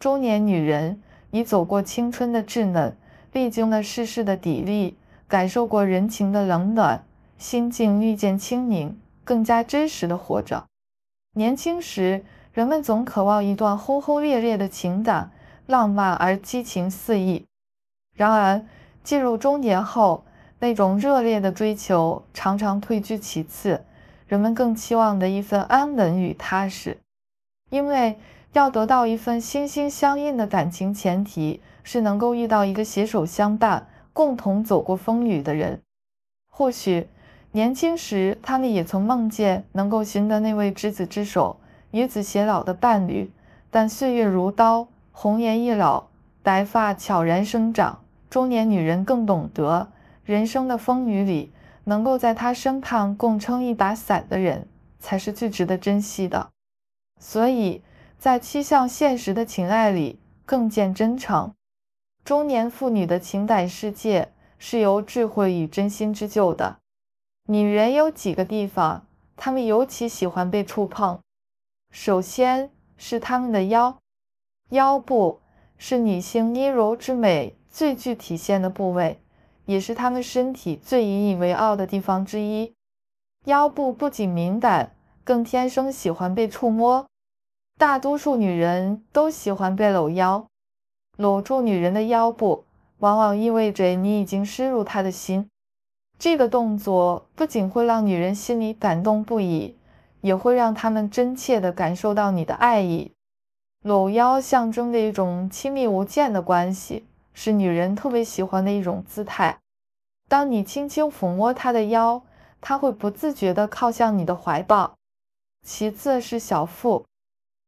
中年女人已走过青春的稚嫩，历经了世事的砥砺，感受过人情的冷暖，心境日渐清明，更加真实的活着。年轻时，人们总渴望一段轰轰烈烈的情感，浪漫而激情四溢。然而，进入中年后，那种热烈的追求常常退居其次，人们更期望的一份安稳与踏实，因为。要得到一份心心相印的感情，前提是能够遇到一个携手相伴、共同走过风雨的人。或许年轻时，他们也曾梦见能够寻得那位执子之手、与子偕老的伴侣。但岁月如刀，红颜易老，白发悄然生长。中年女人更懂得，人生的风雨里，能够在她身旁共撑一把伞的人，才是最值得珍惜的。所以。在趋向现实的情爱里，更见真诚。中年妇女的情感世界是由智慧与真心织就的。女人有几个地方，她们尤其喜欢被触碰。首先是她们的腰，腰部是女性阴柔之美最具体现的部位，也是她们身体最引以为傲的地方之一。腰部不仅敏感，更天生喜欢被触摸。大多数女人都喜欢被搂腰，搂住女人的腰部，往往意味着你已经深入她的心。这个动作不仅会让女人心里感动不已，也会让她们真切地感受到你的爱意。搂腰象征着一种亲密无间的关系，是女人特别喜欢的一种姿态。当你轻轻抚摸她的腰，她会不自觉地靠向你的怀抱。其次是小腹。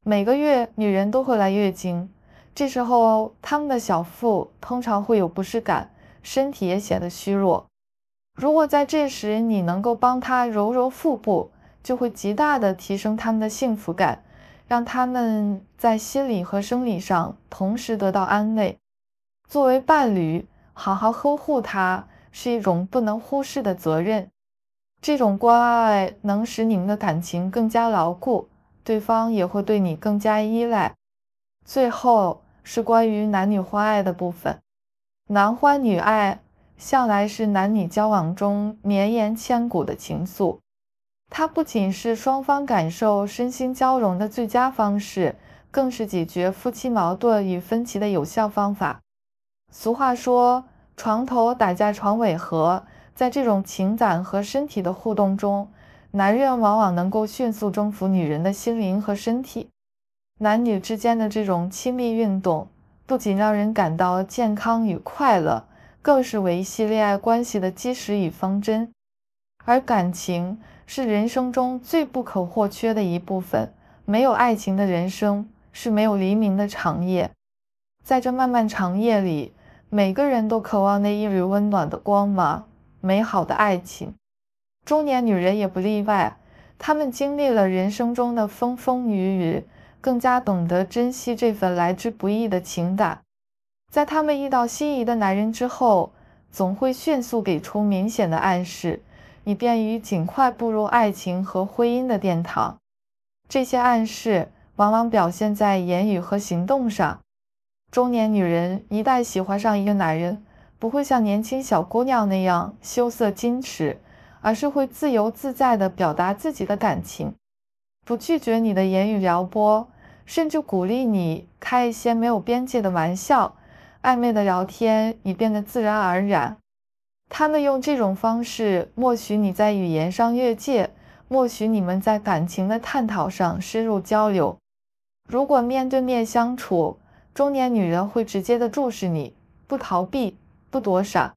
每个月，女人都会来月经，这时候她们的小腹通常会有不适感，身体也显得虚弱。如果在这时你能够帮她揉揉腹部，就会极大的提升她们的幸福感，让她们在心理和生理上同时得到安慰。作为伴侣，好好呵护她是一种不能忽视的责任，这种关爱能使你们的感情更加牢固。对方也会对你更加依赖。最后是关于男女欢爱的部分，男欢女爱向来是男女交往中绵延千古的情愫。它不仅是双方感受身心交融的最佳方式，更是解决夫妻矛盾与分歧的有效方法。俗话说：“床头打架，床尾和。”在这种情感和身体的互动中。男人往往能够迅速征服女人的心灵和身体，男女之间的这种亲密运动，不仅让人感到健康与快乐，更是维系恋爱关系的基石与方针。而感情是人生中最不可或缺的一部分，没有爱情的人生是没有黎明的长夜。在这漫漫长夜里，每个人都渴望那一缕温暖的光芒，美好的爱情。中年女人也不例外，她们经历了人生中的风风雨雨，更加懂得珍惜这份来之不易的情感。在她们遇到心仪的男人之后，总会迅速给出明显的暗示，以便于尽快步入爱情和婚姻的殿堂。这些暗示往往表现在言语和行动上。中年女人一旦喜欢上一个男人，不会像年轻小姑娘那样羞涩矜持。而是会自由自在地表达自己的感情，不拒绝你的言语撩拨，甚至鼓励你开一些没有边界的玩笑、暧昧的聊天，以变得自然而然。他们用这种方式默许你在语言上越界，默许你们在感情的探讨上深入交流。如果面对面相处，中年女人会直接的注视你，不逃避，不躲闪。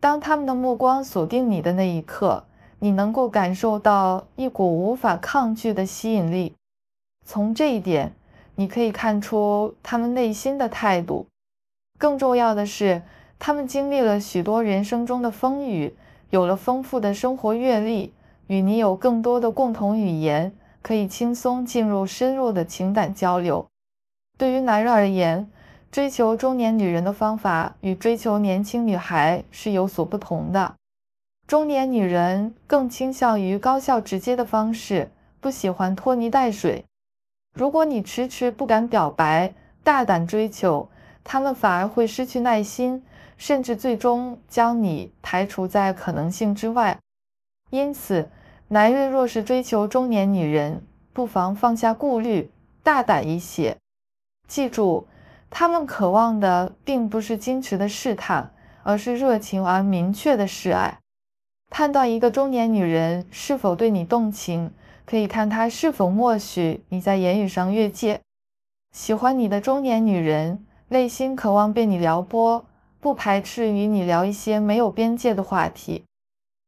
当他们的目光锁定你的那一刻，你能够感受到一股无法抗拒的吸引力。从这一点，你可以看出他们内心的态度。更重要的是，他们经历了许多人生中的风雨，有了丰富的生活阅历，与你有更多的共同语言，可以轻松进入深入的情感交流。对于男人而言，追求中年女人的方法与追求年轻女孩是有所不同的。中年女人更倾向于高效直接的方式，不喜欢拖泥带水。如果你迟迟不敢表白、大胆追求，他们反而会失去耐心，甚至最终将你排除在可能性之外。因此，男人若是追求中年女人，不妨放下顾虑，大胆一些。记住。他们渴望的并不是矜持的试探，而是热情而明确的示爱。判断一个中年女人是否对你动情，可以看她是否默许你在言语上越界。喜欢你的中年女人，内心渴望被你撩拨，不排斥与你聊一些没有边界的话题。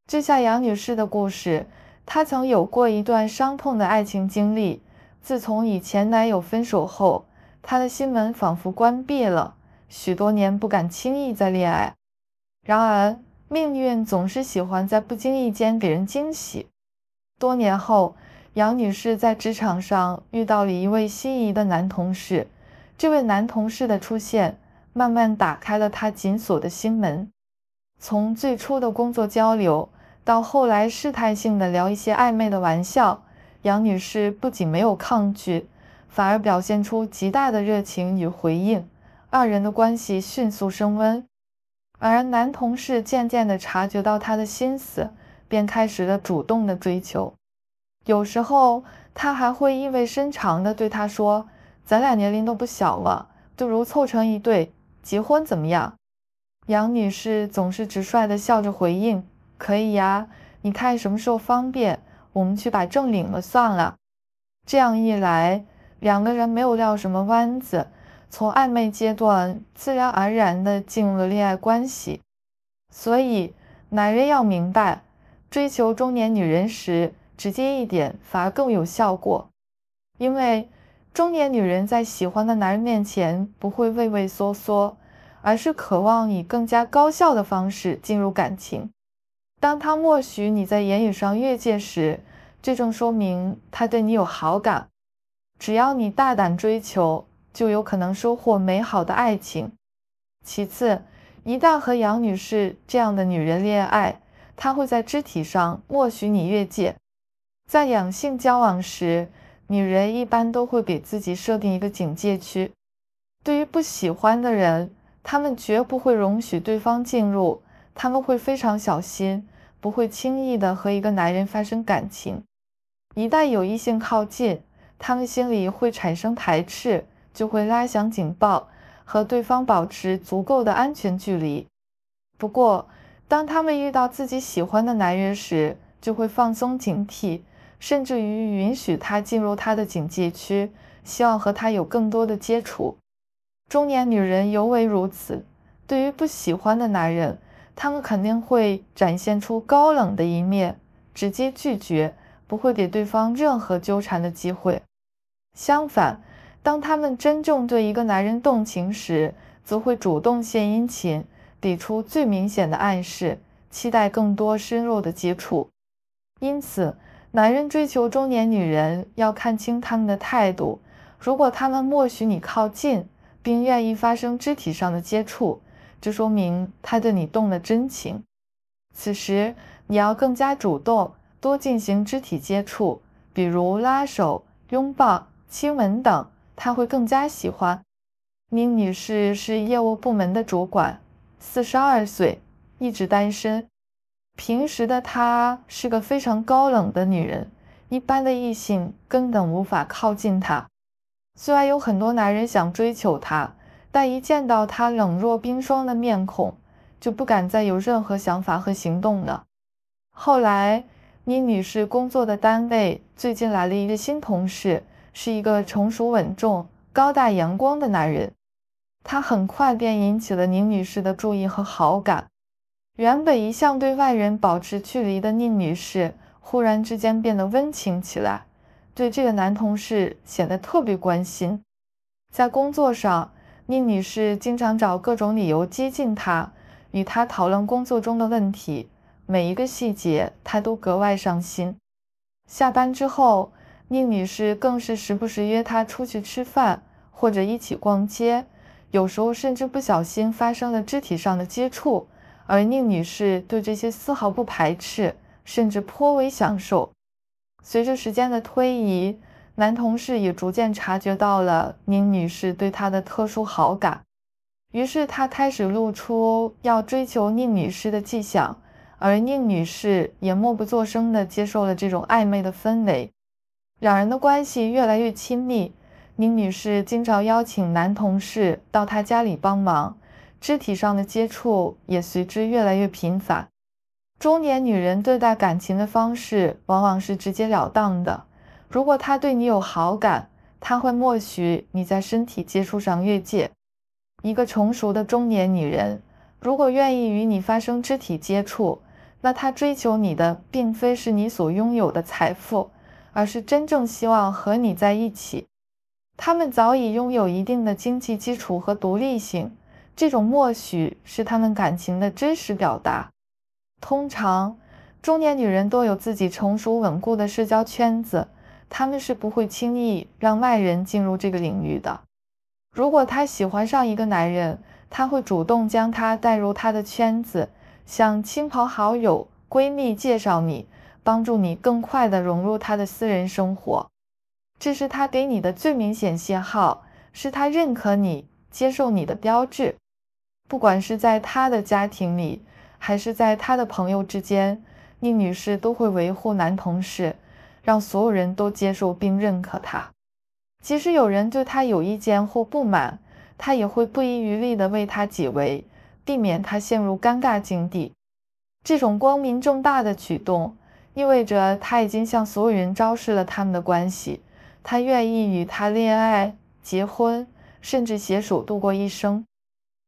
这下杨女士的故事，她曾有过一段伤痛的爱情经历。自从与前男友分手后。他的心门仿佛关闭了许多年，不敢轻易再恋爱。然而，命运总是喜欢在不经意间给人惊喜。多年后，杨女士在职场上遇到了一位心仪的男同事，这位男同事的出现慢慢打开了她紧锁的心门。从最初的工作交流，到后来试探性的聊一些暧昧的玩笑，杨女士不仅没有抗拒。反而表现出极大的热情与回应，二人的关系迅速升温。而男同事渐渐地察觉到他的心思，便开始了主动的追求。有时候，他还会意味深长地对她说：“咱俩年龄都不小了，不如凑成一对结婚怎么样？”杨女士总是直率地笑着回应：“可以呀，你看什么时候方便，我们去把证领了算了。”这样一来。两个人没有绕什么弯子，从暧昧阶段自然而然地进入了恋爱关系。所以，男人要明白，追求中年女人时直接一点反而更有效果。因为中年女人在喜欢的男人面前不会畏畏缩缩，而是渴望以更加高效的方式进入感情。当她默许你在言语上越界时，这正说明她对你有好感。只要你大胆追求，就有可能收获美好的爱情。其次，一旦和杨女士这样的女人恋爱，她会在肢体上默许你越界。在两性交往时，女人一般都会给自己设定一个警戒区。对于不喜欢的人，他们绝不会容许对方进入，他们会非常小心，不会轻易的和一个男人发生感情。一旦有异性靠近，他们心里会产生排斥，就会拉响警报，和对方保持足够的安全距离。不过，当他们遇到自己喜欢的男人时，就会放松警惕，甚至于允许他进入他的警戒区，希望和他有更多的接触。中年女人尤为如此，对于不喜欢的男人，他们肯定会展现出高冷的一面，直接拒绝，不会给对方任何纠缠的机会。相反，当他们真正对一个男人动情时，则会主动献殷勤，给出最明显的暗示，期待更多深入的接触。因此，男人追求中年女人要看清他们的态度。如果他们默许你靠近，并愿意发生肢体上的接触，这说明他对你动了真情。此时，你要更加主动，多进行肢体接触，比如拉手、拥抱。亲吻等，他会更加喜欢。宁女士是业务部门的主管，四十二岁，一直单身。平时的她是个非常高冷的女人，一般的异性根本无法靠近她。虽然有很多男人想追求她，但一见到她冷若冰霜的面孔，就不敢再有任何想法和行动了。后来，倪女士工作的单位最近来了一个新同事。是一个成熟稳重、高大阳光的男人，他很快便引起了宁女士的注意和好感。原本一向对外人保持距离的宁女士，忽然之间变得温情起来，对这个男同事显得特别关心。在工作上，宁女士经常找各种理由接近他，与他讨论工作中的问题，每一个细节他都格外上心。下班之后。宁女士更是时不时约他出去吃饭或者一起逛街，有时候甚至不小心发生了肢体上的接触，而宁女士对这些丝毫不排斥，甚至颇为享受。随着时间的推移，男同事也逐渐察觉到了宁女士对他的特殊好感，于是他开始露出要追求宁女士的迹象，而宁女士也默不作声地接受了这种暧昧的氛围。两人的关系越来越亲密，宁女士经常邀请男同事到她家里帮忙，肢体上的接触也随之越来越频繁。中年女人对待感情的方式往往是直截了当的，如果他对你有好感，他会默许你在身体接触上越界。一个成熟的中年女人，如果愿意与你发生肢体接触，那她追求你的并非是你所拥有的财富。而是真正希望和你在一起。他们早已拥有一定的经济基础和独立性，这种默许是他们感情的真实表达。通常，中年女人都有自己成熟稳固的社交圈子，他们是不会轻易让外人进入这个领域的。如果她喜欢上一个男人，她会主动将他带入她的圈子，向亲朋好友、闺蜜介绍你。帮助你更快地融入他的私人生活，这是他给你的最明显信号，是他认可你、接受你的标志。不管是在他的家庭里，还是在他的朋友之间，宁女士都会维护男同事，让所有人都接受并认可他。即使有人对他有意见或不满，他也会不遗余力地为他解围，避免他陷入尴尬境地。这种光明正大的举动。意味着他已经向所有人昭示了他们的关系，他愿意与他恋爱、结婚，甚至携手度过一生。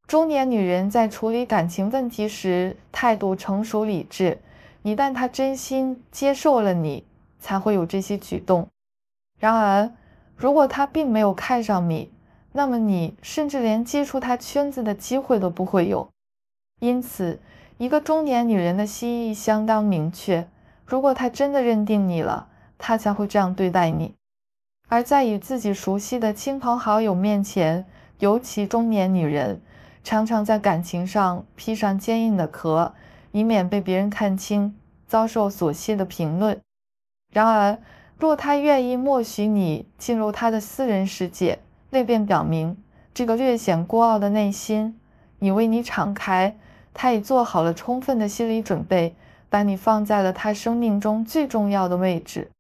中年女人在处理感情问题时态度成熟理智，一旦她真心接受了你，才会有这些举动。然而，如果她并没有看上你，那么你甚至连接触她圈子的机会都不会有。因此，一个中年女人的心意相当明确。如果他真的认定你了，他才会这样对待你。而在与自己熟悉的亲朋好友面前，尤其中年女人，常常在感情上披上坚硬的壳，以免被别人看清，遭受琐屑的评论。然而，若他愿意默许你进入他的私人世界，那便表明这个略显孤傲的内心已为你敞开，他已做好了充分的心理准备。把你放在了他生命中最重要的位置，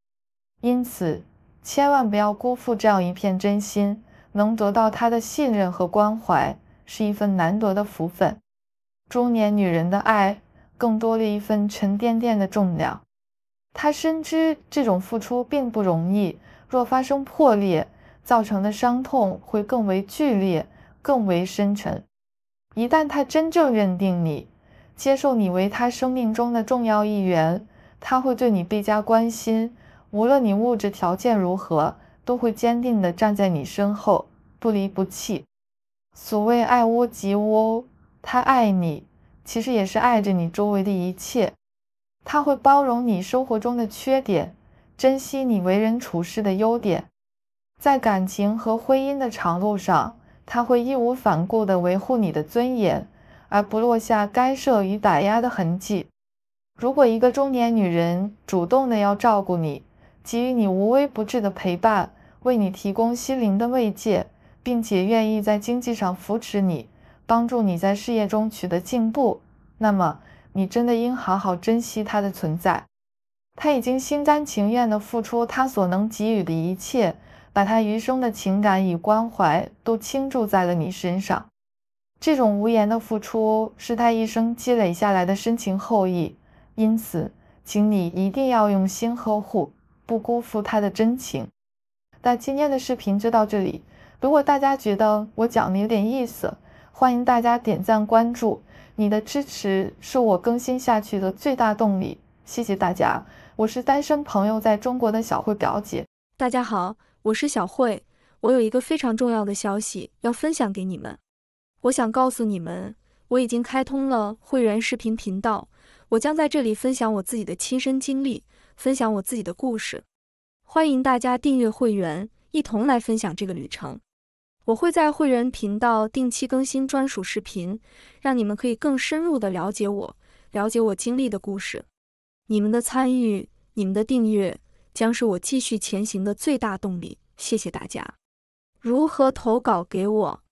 因此千万不要辜负这样一片真心。能得到他的信任和关怀，是一份难得的福分。中年女人的爱，更多了一份沉甸甸的重量。她深知这种付出并不容易，若发生破裂，造成的伤痛会更为剧烈，更为深沉。一旦她真正认定你，接受你为他生命中的重要一员，他会对你倍加关心，无论你物质条件如何，都会坚定的站在你身后，不离不弃。所谓爱屋及乌，他爱你，其实也是爱着你周围的一切。他会包容你生活中的缺点，珍惜你为人处事的优点。在感情和婚姻的长路上，他会义无反顾的维护你的尊严。而不落下干涉与打压的痕迹。如果一个中年女人主动的要照顾你，给予你无微不至的陪伴，为你提供心灵的慰藉，并且愿意在经济上扶持你，帮助你在事业中取得进步，那么你真的应好好珍惜她的存在。她已经心甘情愿的付出她所能给予的一切，把她余生的情感与关怀都倾注在了你身上。这种无言的付出是他一生积累下来的深情厚谊，因此，请你一定要用心呵护，不辜负他的真情。那今天的视频就到这里，如果大家觉得我讲的有点意思，欢迎大家点赞关注，你的支持是我更新下去的最大动力。谢谢大家，我是单身朋友在中国的小慧表姐。大家好，我是小慧，我有一个非常重要的消息要分享给你们。我想告诉你们，我已经开通了会员视频频道，我将在这里分享我自己的亲身经历，分享我自己的故事。欢迎大家订阅会员，一同来分享这个旅程。我会在会员频道定期更新专属视频，让你们可以更深入地了解我，了解我经历的故事。你们的参与，你们的订阅，将是我继续前行的最大动力。谢谢大家。如何投稿给我？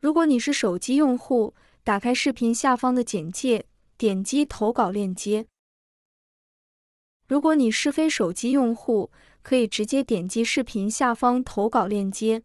如果你是手机用户，打开视频下方的简介，点击投稿链接。如果你是非手机用户，可以直接点击视频下方投稿链接。